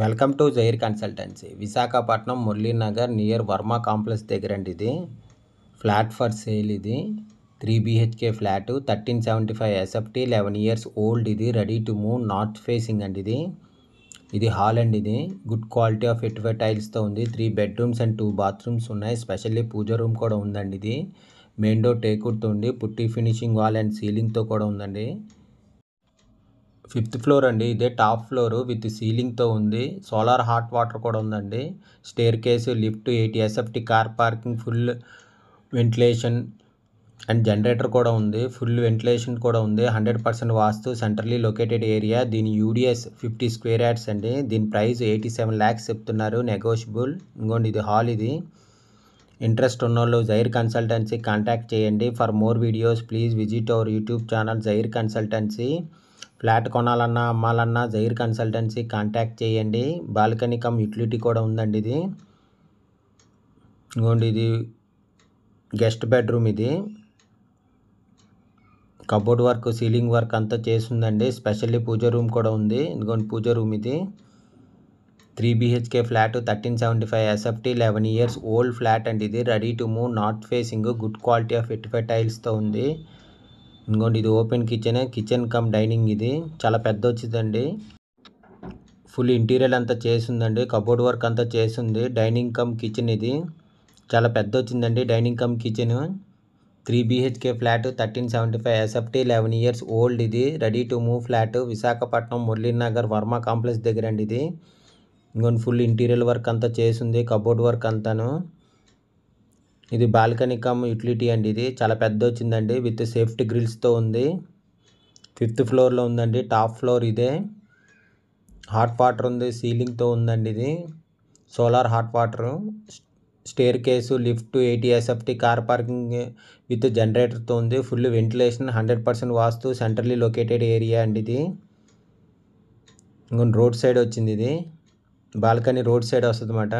welcome to జైర్ consultancy Visakhapatnam Muralinagar near Varma complex దగ్గర అండి ఇది ఫ్లాట్ ఫర్ సేల్ ఇది three BHK flat thirteen seventy five SFT eleven years old ఇది ready to move north facing అండి ఇది ఇది హాల్ అండి ఇది గుడ్ క్వాలిటీ ఆఫ్ ఎటువే టైల్స్తో ఉంది three bedrooms and two bathrooms ఉన్నాయి స్పెషల్లీ పూజ రూమ్ కూడా ఉందండి ఇది మెయిన్ డోర్ టేకుడ్తో ఉంది పుట్టి ఫినిషింగ్ వాల్ అండ్ సీలింగ్తో కూడా ఉందండి ఫిఫ్త్ ఫ్లోర్ అండి ఇదే టాప్ ఫ్లోర్ విత్ సీలింగ్తో ఉంది సోలార్ హాట్ వాటర్ కూడా ఉందండి staircase lift eighty SFT car parking full ventilation and generator కూడా ఉంది ఫుల్ వెంటిలేషన్ కూడా ఉంది hundred percent vastu centrally located area దీని యూడిఎస్ ఫిఫ్టీ స్క్వేర్ యాడ్స్ అండి దీని ప్రైస్ ఎయిటీ సెవెన్ ల్యాక్స్ చెప్తున్నారు నెగోషియబుల్ ఇంకోండి ఇది హాల్ ఇది ఇంట్రెస్ట్ ఉన్నోళ్ళు జైర్ కన్సల్టెన్సీ కాంటాక్ట్ చేయండి for more videos please visit our YouTube channel జైర్ కన్సల్టెన్సీ ఫ్లాట్ కొనాలన్నా అమ్మాలన్నా జైర్ కన్సల్టెన్సీ కాంటాక్ట్ చేయండి బాల్కనీ కమ్ యూటిలిటీ కూడా ఉందండి ఇది ఇదిగోండి ఇది గెస్ట్ బెడ్రూమ్ ఇది కబోర్డ్ వర్క్ సీలింగ్ వర్క్ అంతా చేసిందండి స్పెషల్లీ పూజ రూమ్ కూడా ఉంది ఇదిగోండి పూజ రూమ్ ఇది three BHK flat thirteen seventy five SFT eleven years old flat అండి ఇది ready to move north facing good quality of ఎట్ఫై టైల్స్తో ఉంది ఇంకోండి ఇది open kitchen kitchen cum dining ఇది చాలా పెద్ద వచ్చిందండి ఫుల్ ఇంటీరియర్ అంతా చేసిందండి కబోర్డ్ వర్క్ అంతా చేసింది డైనింగ్ కమ్ కిచెన్ ఇది చాలా పెద్ద వచ్చిందండి dining cum kitchen three BHK flat thirteen seventy five SFT eleven years old ఇది ready to move flat Visakhapatnam Muralinagar Varma complex దగ్గర అండి ఇది ఇంకొని ఫుల్ ఇంటీరియర్ వర్క్ అంతా చేసింది కబోర్డ్ వర్క్ అంతాను ఇది బాల్కనీ కమ్ యూటిలిటీ అండి ఇది చాలా పెద్ద వచ్చిందండి విత్ సేఫ్టీ గ్రిల్స్తో ఉంది ఫిఫ్త్ ఫ్లోర్లో ఉందండి టాప్ ఫ్లోర్ ఇదే హాట్ వాటర్ ఉంది సీలింగ్తో ఉందండి ఇది solar hot water staircase lift eighty SFT car parking with జనరేటర్తో ఉంది full ventilation hundred percent vastu centrally located area అండి ఇది ఇంకొన్ని రోడ్ సైడ్ వచ్చింది ఇది బాల్కనీ రోడ్ సైడ్ వస్తుంది అన్నమాట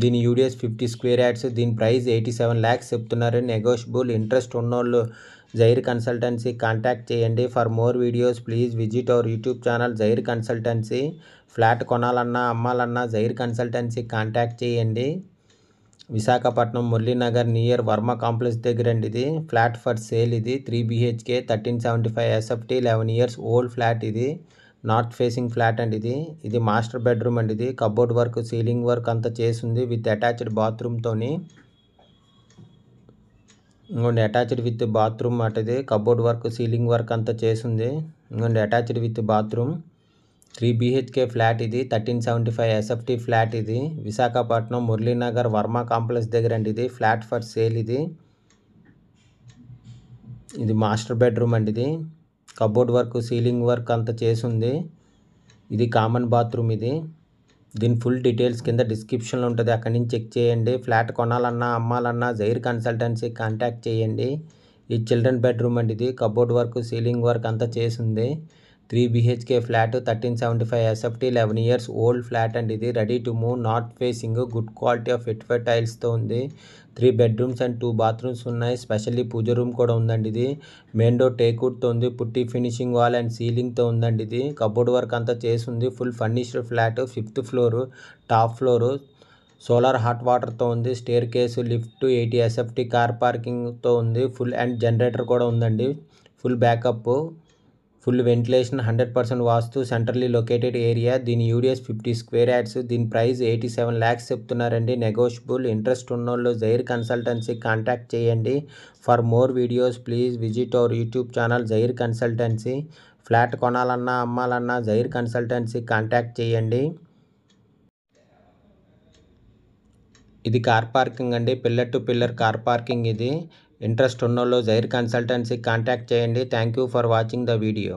దీని యూడిఎస్ ఫిఫ్టీ స్క్వేర్ యాడ్స్ దీని ప్రైస్ ఎయిటీ సెవెన్ ల్యాక్స్ చెప్తున్నారు నెగోషియబుల్ ఇంట్రెస్ట్ ఉన్నోళ్ళు జైర్ కన్సల్టెన్సీ కాంటాక్ట్ చేయండి for more videos please visit our YouTube channel జైర్ కన్సల్టెన్సీ ఫ్లాట్ కొనాలన్నా అమ్మాలన్నా జైర్ కన్సల్టెన్సీ కాంటాక్ట్ చేయండి విశాఖపట్నం మురళీనగర్ నియర్ వర్మ కాంప్లెక్స్ దగ్గర అండి ఇది ఫ్లాట్ ఫర్ సేల్ ఇది three BHK thirteen seventy five SFT eleven years old flat ఇది నార్త్ ఫేసింగ్ ఫ్లాట్ అండి ఇది ఇది మాస్టర్ బెడ్రూమ్ అండి ఇది కబోర్డ్ వర్క్ సీలింగ్ వర్క్ అంతా చేసింది విత్ అటాచ్డ్ బాత్రూమ్తోని ఇంకోండి అటాచ్డ్ విత్ బాత్రూమ్ అంటది ఇది కబోర్డ్ వర్క్ సీలింగ్ వర్క్ అంతా చేసింది ఇంకోండి attached with bathroom three BHK flat ఇది thirteen seventy five SFT flat ఇది విశాఖపట్నం మురళీనగర్ వర్మ కాంప్లెక్స్ దగ్గర అండి ఇది ఫ్లాట్ ఫర్ సేల్ ఇది ఇది మాస్టర్ బెడ్రూమ్ అండి ఇది కబోర్డ్ వర్క్ సీలింగ్ వర్క్ అంతా ఉంది ఇది కామన్ బాత్రూమ్ ఇది దీని ఫుల్ డీటెయిల్స్ కింద డిస్క్రిప్షన్లో ఉంటుంది అక్కడి నుంచి చెక్ చేయండి ఫ్లాట్ కొనాలన్నా అమ్మాలన్నా జైర్ కన్సల్టెన్సీ కాంటాక్ట్ చేయండి ఈ చిల్డ్రన్ బెడ్రూమ్ అండి ఇది కబోర్డ్ వర్క్ సీలింగ్ వర్క్ అంతా ఉంది three BHK flat thirteen seventy five SFT eleven years old flat and ఇది ready to move north facing good quality of ఫిట్ఫెట్ టైల్స్తో ఉంది three bedrooms and two bathrooms ఉన్నాయి specially pooja room కూడా ఉందండి ఇది మెయిన్ డోర్ టేకుడ్తో ఉంది పుట్టి ఫినిషింగ్ వాల్ అండ్ సీలింగ్తో ఉందండి ఇది కబోర్డ్ వర్క్ అంతా చేసి ఉంది full furnished flat fifth floor top floor solar hot వాటర్తో ఉంది staircase lift eighty SFT car పార్కింగ్తో ఉంది ఫుల్ అండ్ జనరేటర్ కూడా ఉందండి full backup full ventilation hundred percent vastu centrally located area దీని యూడిఎస్ ఫిఫ్టీ స్క్వేర్ యాడ్స్ దీని price eighty seven lakhs చెప్తున్నారండి negotiable interest ఉన్నోళ్ళు జైర్ కన్సల్టెన్సీ కాంటాక్ట్ చేయండి for more videos please visit our YouTube channel జైర్ consultancy flat కొనాలన్నా అమ్మాలన్నా జైర్ కన్సల్టెన్సీ కాంటాక్ట్ చేయండి ఇది కార్ పార్కింగ్ అండి pillar to pillar car parking ఇది ఇంట్రెస్ట్ ఉన్నోళ్ళు జైర్ కన్సల్టెన్సీ కాంటాక్ట్ చేయండి thank you for watching the video